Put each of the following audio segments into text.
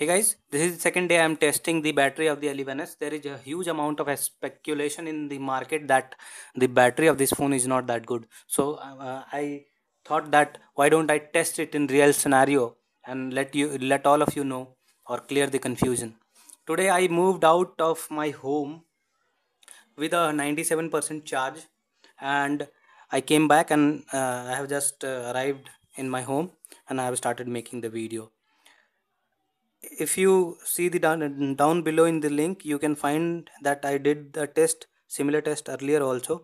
Hey guys, this is the second day I am testing the battery of the 11S. There is a huge amount of speculation in the market that the battery of this phone is not that good. So uh, I thought that why don't I test it in real scenario and let you let all of you know or clear the confusion. Today I moved out of my home with a 97% charge and I came back and uh, I have just uh, arrived in my home and I have started making the video if you see the down, down below in the link you can find that i did the test similar test earlier also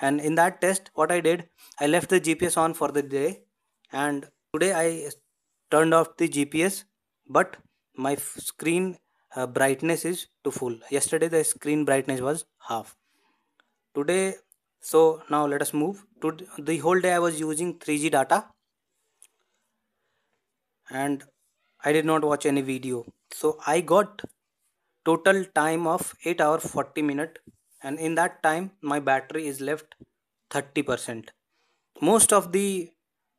and in that test what i did i left the gps on for the day and today i turned off the gps but my screen uh, brightness is to full yesterday the screen brightness was half today so now let us move to the whole day i was using 3g data and I did not watch any video. So I got total time of 8 hour 40 minute and in that time my battery is left 30%. Most of the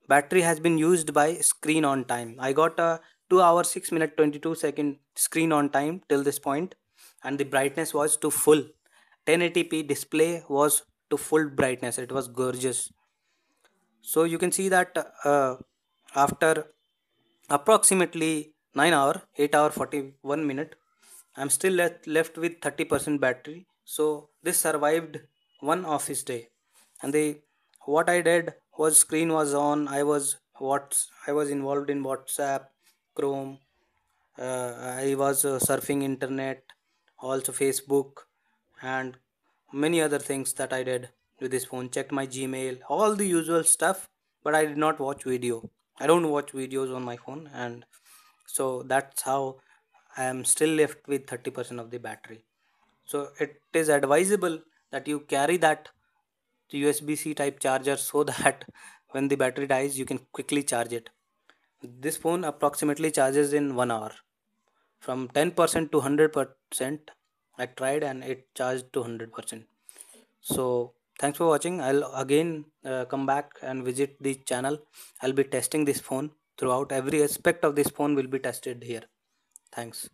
battery has been used by screen on time. I got a 2 hour 6 minute 22 second screen on time till this point and the brightness was to full. 1080p display was to full brightness. It was gorgeous. So you can see that uh, after approximately 9 hour 8 hour 41 minute i'm still left, left with 30% battery so this survived one office day and the what i did was screen was on i was what i was involved in whatsapp chrome uh, i was uh, surfing internet also facebook and many other things that i did with this phone checked my gmail all the usual stuff but i did not watch video i don't watch videos on my phone and so that's how i am still left with 30% of the battery so it is advisable that you carry that usb-c type charger so that when the battery dies you can quickly charge it this phone approximately charges in 1 hour from 10% to 100% i tried and it charged to 100% so thanks for watching i'll again uh, come back and visit the channel i'll be testing this phone throughout every aspect of this phone will be tested here thanks